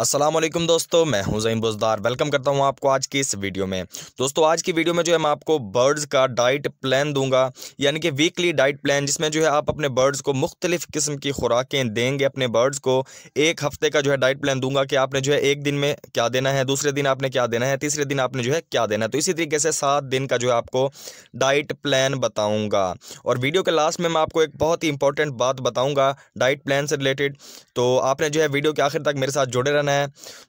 असलम दोस्तों मैं हूं जईम बुजदार वेलकम करता हूं आपको आज की इस वीडियो में दोस्तों आज की वीडियो में जो है मैं आपको बर्ड्स का डाइट प्लान दूंगा यानी कि वीकली डाइट प्लान जिसमें जो है आप अपने बर्ड्स को मुख्तलिफ़ किस्म की खुराकें देंगे अपने बर्ड्स को एक हफ्ते का जो है डाइट प्लान दूंगा कि आपने जो है एक दिन में क्या देना है दूसरे दिन आपने क्या देना है तीसरे दिन आपने जो है क्या देना है तो इसी तरीके से सात दिन का जो है आपको डाइट प्लान बताऊँगा और वीडियो के लास्ट में मैं आपको एक बहुत ही इंपॉर्टेंट बात बताऊँगा डाइट प्लान से रिलेटेड तो आपने जो है वीडियो के आखिर तक मेरे साथ जुड़े रन है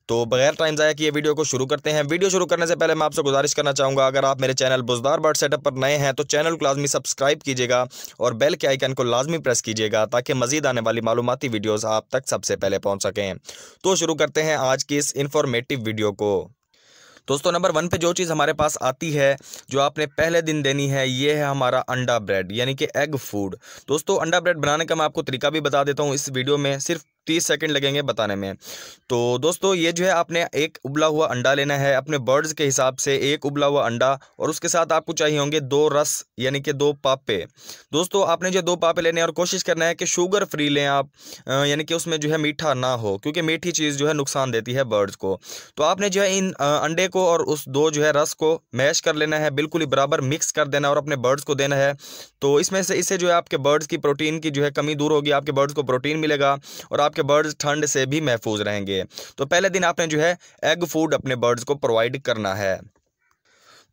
तो बगैर टाइम ज़ाया कि ये वीडियो को शुरू करते हैं वीडियो शुरू करने से पहले मैं आपसे गुजारिश करना चाहूँगा अगर आप मेरे चैनल बुजदार बर्ड सेटअप पर नए हैं तो चैनल को लाजमी सब्सक्राइब कीजिएगा और बेल के आइकन को लाजमी प्रेस कीजिएगा ताकि मजीद आने वाली मालूमती वीडियोज़ आप तक सबसे पहले पहुँच सकें तो शुरू करते हैं आज की इस इन्फॉर्मेटिव वीडियो को दोस्तों नंबर वन पे जो चीज़ हमारे पास आती है जो आपने पहले दिन देनी है ये है हमारा अंडा ब्रेड यानी कि एग फूड दोस्तों अंडा ब्रेड बनाने का मैं आपको तरीका भी बता देता हूँ इस वीडियो में सिर्फ तीस सेकंड लगेंगे बताने में तो दोस्तों ये जो है आपने एक उबला हुआ अंडा लेना है अपने बर्ड्स के हिसाब से एक उबला हुआ अंडा और उसके साथ आपको चाहिए होंगे दो रस यानी कि दो पापे दोस्तों आपने जो दो पापे लेने हैं और कोशिश करना है कि शुगर फ्री लें आप यानी कि उसमें जो है मीठा ना हो क्योंकि मीठी चीज़ जो है नुकसान देती है बर्ड्स को तो आपने जो है इन अंडे को और उस दो जो है रस को मैश कर लेना है बिल्कुल ही बराबर मिक्स कर देना और अपने बर्ड्स को देना है तो इसमें से इससे जो है आपके बर्ड्स की प्रोटीन की जो है कमी दूर होगी आपके बर्ड्स को प्रोटीन मिलेगा और आप आपके बर्ड्स ठंड से भी महफूज रहेंगे तो पहले दिन आपने जो है एग फूड अपने बर्ड्स को प्रोवाइड करना है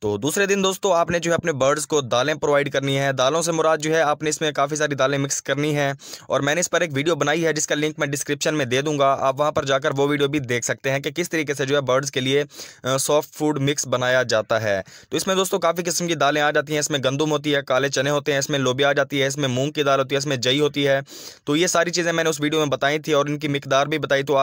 तो दूसरे दिन दोस्तों आपने जो है अपने बर्ड्स को दालें प्रोवाइड करनी है दालों से मुराद जो है आपने इसमें काफ़ी सारी दालें मिक्स करनी है और मैंने इस पर एक वीडियो बनाई है जिसका लिंक मैं डिस्क्रिप्शन में दे दूंगा आप वहाँ पर जाकर वो वीडियो भी देख सकते हैं कि किस तरीके से जो है बर्ड्स के लिए सॉफ्ट फूड मिक्स बनाया जाता है तो इसमें दोस्तों काफ़ी किस्म की दालें आ जाती हैं इसमें गंदम होती है काले चने होते हैं इसमें लोबिया आ जाती है इसमें मूँग की दाल होती है इसमें जई होती है तो ये सारी चीज़ें मैंने उस वीडियो में बताई थी और इनकी मकदार भी बताई तो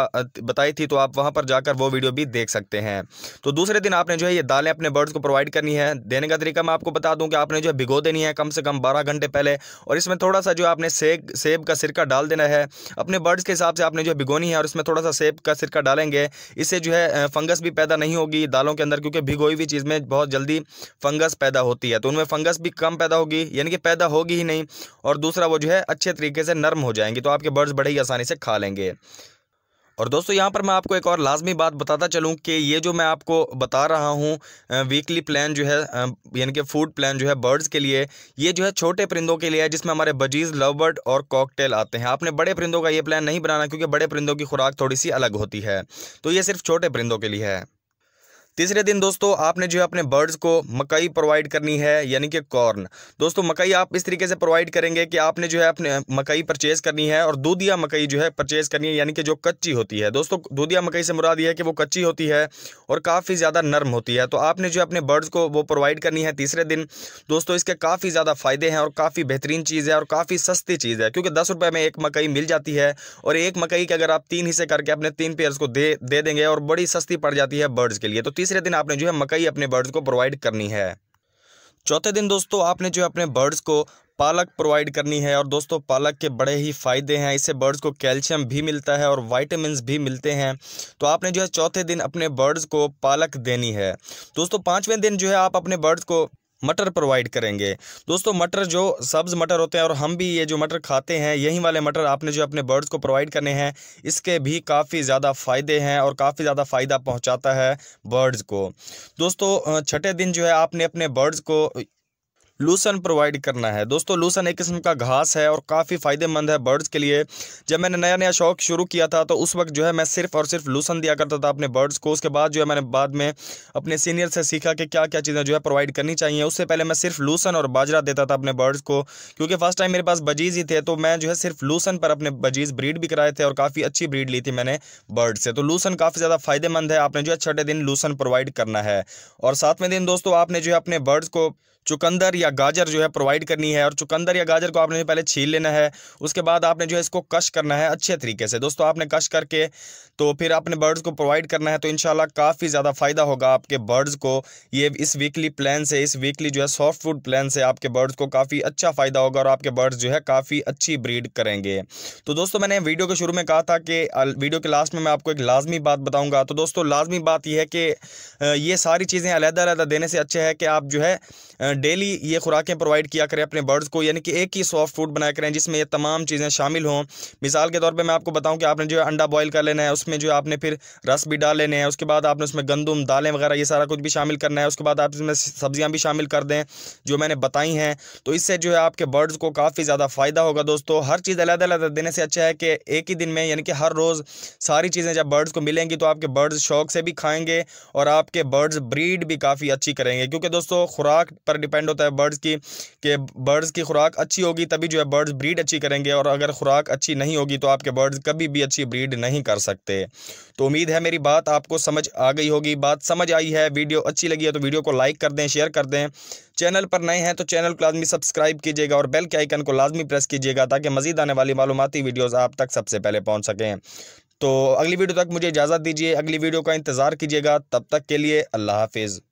बताई थी तो आप वहाँ पर जाकर वो वीडियो भी देख सकते हैं तो दूसरे दिन आपने जो है ये दालें अपने बर्ड्स को प्रोवाइड ऐड करनी है देने का तरीका मैं आपको बता दूं कि आपने जो है भिगो देनी है कम से कम 12 घंटे पहले और इसमें थोड़ा सा जो आपने सेब सेब का सिरका डाल देना है अपने बर्ड्स के हिसाब से आपने जो है भिगोनी है और इसमें थोड़ा सा सेब का सिरका डालेंगे इससे जो है फंगस भी पैदा नहीं होगी दालों के अंदर क्योंकि भिगोई हुई चीज़ में बहुत जल्दी फंगस पैदा होती है तो उनमें फंगस भी कम पैदा होगी यानी कि पैदा होगी ही नहीं और दूसरा वो जो है अच्छे तरीके से नर्म हो जाएंगी तो आपके बर्ड्स बड़े ही आसानी से खा लेंगे और दोस्तों यहाँ पर मैं आपको एक और लाजमी बात बताता चलूँ कि ये जो मैं आपको बता रहा हूँ वीकली प्लान जो है यानी कि फूड प्लान जो है बर्ड्स के लिए ये जो है छोटे परिंदों के लिए है जिसमें हमारे बजीज़ लवबर्ड और कॉकटेल आते हैं आपने बड़े परिंदों का ये प्लान नहीं बनाना क्योंकि बड़े परिंदों की खुराक थोड़ी सी अलग होती है तो ये सिर्फ छोटे परिंदों के लिए है तीसरे दिन दोस्तों आपने जो है अपने बर्ड्स को मकई प्रोवाइड करनी है यानी कि कॉर्न दोस्तों मकई आप इस तरीके से प्रोवाइड करेंगे कि आपने जो है अपने मकई परचेज करनी है और दूधिया मकई जो है परचेज करनी है यानी कि जो कच्ची होती है दोस्तों दूधिया मकई से मुराद ये है कि वो कच्ची होती है और काफ़ी ज़्यादा नर्म होती है तो आपने जो है अपने बर्ड्स को वो प्रोवाइड करनी है तीसरे दिन दोस्तों इसके काफ़ी ज़्यादा फ़ायदे हैं और काफ़ी बेहतरीन चीज़ है और काफ़ी सस्ती चीज़ है क्योंकि दस रुपये में एक मकई मिल जाती है और एक मकई के अगर आप तीन हिस्से करके अपने तीन पेयर्स को दे देंगे और बड़ी सस्ती पड़ जाती है बर्ड्स के लिए तो तीसरे दिन आपने जो है मकई अपने बर्ड्स को प्रोवाइड करनी है चौथे दिन दोस्तों आपने जो है अपने बर्ड्स को पालक प्रोवाइड करनी है और दोस्तों पालक के बड़े ही फ़ायदे हैं इससे बर्ड्स को कैल्शियम भी मिलता है और वाइटामिन भी मिलते हैं तो आपने जो है चौथे दिन अपने बर्ड्स को पालक देनी है दोस्तों पाँचवें दिन जो है आप अपने बर्ड्स को मटर प्रोवाइड करेंगे दोस्तों मटर जो सब्ज़ मटर होते हैं और हम भी ये जो मटर खाते हैं यही वाले मटर आपने जो अपने बर्ड्स को प्रोवाइड करने हैं इसके भी काफ़ी ज़्यादा फ़ायदे हैं और काफ़ी ज़्यादा फ़ायदा पहुंचाता है बर्ड्स को दोस्तों छठे दिन जो है आपने अपने बर्ड्स को लूसन प्रोवाइड करना है दोस्तों लूसन एक किस्म का घास है और काफ़ी फ़ायदेमंद है बर्ड्स के लिए जब मैंने नया नया शौक शुरू किया था तो उस वक्त जो है मैं सिर्फ और सिर्फ लूसन दिया करता था अपने बर्ड्स को उसके बाद जो है मैंने बाद में अपने सीनियर से सीखा कि क्या क्या चीज़ें जो है प्रोवाइड करनी चाहिए उससे पहले मैं सिर्फ लूसन और बाजरा देता था अपने बर्ड्स को क्योंकि फर्स्ट टाइम मेरे पास बजीज़ ही थे तो मैं जो है सिर्फ लूसन पर अपने बजीज़ ब्रीड भी कराए थे और काफ़ी अच्छी ब्रीड ली थी मैंने बर्ड से तो लूसन काफ़ी ज़्यादा फ़ायदेमंद है आपने जो है छठे दिन लूसन प्रोवाइड करना है और सातवें दिन दोस्तों आपने जो है अपने बर्ड्स को चुकंदर या या गाजर जो है प्रोवाइड करनी है और चुकंदर या गाजर को आपने पहले छील लेना है उसके बाद आपने जो है इसको कश करना है अच्छे तरीके से दोस्तों आपने कश करके तो फिर आपने बर्ड्स को प्रोवाइड करना है तो इन काफ़ी ज़्यादा फ़ायदा होगा आपके बर्ड्स को ये इस वीकली प्लान से इस वीकली जो है सॉफ्ट फूड प्लान से आपके बर्ड्स को काफ़ी अच्छा फ़ायदा होगा और आपके बर्ड्स जो है काफ़ी अच्छी ब्रीड करेंगे तो दोस्तों मैंने वीडियो के शुरू में कहा था कि वीडियो के लास्ट में मैं आपको एक लाजमी बात बताऊँगा तो दोस्तों लाजमी बात यह है कि ये सारी चीज़ें अलहदा अलहदा देने से अच्छा है कि आप जो है डेली ये ये खुराकें प्रोवाइड किया करें अपने बर्ड्स को यानी कि एक ही सॉफ्ट फूड बनाया करें जिसमें ये तमाम चीज़ें शामिल हों मिसाल के तौर पर मैं आपको बताऊँ कि आपने जो है अंडा बॉयल कर लेना है उसमें जो आपने फिर रस भी डाल लेने हैं उसके बाद आपने उसमें गंदम दालें वगैरह ये सारा कुछ भी शामिल करना है उसके बाद आप इसमें सब्जियाँ भी शामिल कर दें जो मैंने बताई हैं तो इससे जो है आपके बर्ड्स को काफ़ी ज़्यादा फ़ायदा होगा दोस्तों हर चीज़ अलग अलग देने से अच्छा है कि एक ही दिन में यानी कि हर रोज़ सारी चीज़ें जब बर्ड्स को मिलेंगी तो आपके बर्ड्स शौक से भी खाएंगे और आपके बर्ड्स ब्रीड भी काफ़ी अच्छी करेंगे क्योंकि दोस्तों खुराक पर डिपेंड होता है बर्ड बर्ड्स की कि बर्ड्स की खुराक अच्छी होगी तभी जो है बर्ड्स ब्रीड अच्छी करेंगे और अगर खुराक अच्छी नहीं होगी तो आपके बर्ड्स कभी भी अच्छी ब्रीड नहीं कर सकते तो उम्मीद है मेरी बात आपको समझ आ गई होगी बात समझ आई है वीडियो अच्छी लगी है तो वीडियो को लाइक कर दें शेयर कर दें चैनल पर नए हैं तो चैनल को लाजमी सब्सक्राइब कीजिएगा और बेल के आइकन को लाजमी प्रेस कीजिएगा ताकि मजीद आने वाली मालूमती वीडियोज़ आप तक सबसे पहले पहुँच सकें तो अगली वीडियो तक मुझे इजाज़त दीजिए अगली वीडियो का इंतज़ार कीजिएगा तब तक के लिए अल्लाह हाफिज़